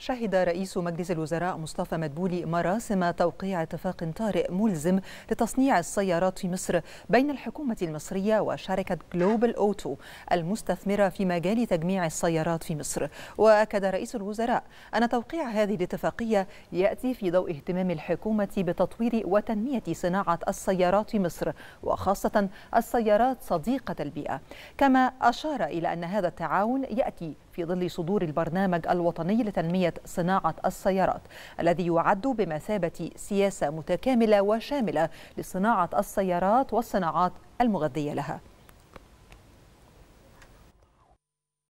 شهد رئيس مجلس الوزراء مصطفى مدبولي مراسم توقيع اتفاق طارئ ملزم لتصنيع السيارات في مصر بين الحكومة المصرية وشركة جلوبال أوتو المستثمرة في مجال تجميع السيارات في مصر وأكد رئيس الوزراء أن توقيع هذه الاتفاقية يأتي في ضوء اهتمام الحكومة بتطوير وتنمية صناعة السيارات في مصر وخاصة السيارات صديقة البيئة كما أشار إلى أن هذا التعاون يأتي في ظل صدور البرنامج الوطني لتنمية عملية صناعة السيارات الذي يعد بمثابة سياسة متكاملة وشاملة لصناعة السيارات والصناعات المغذية لها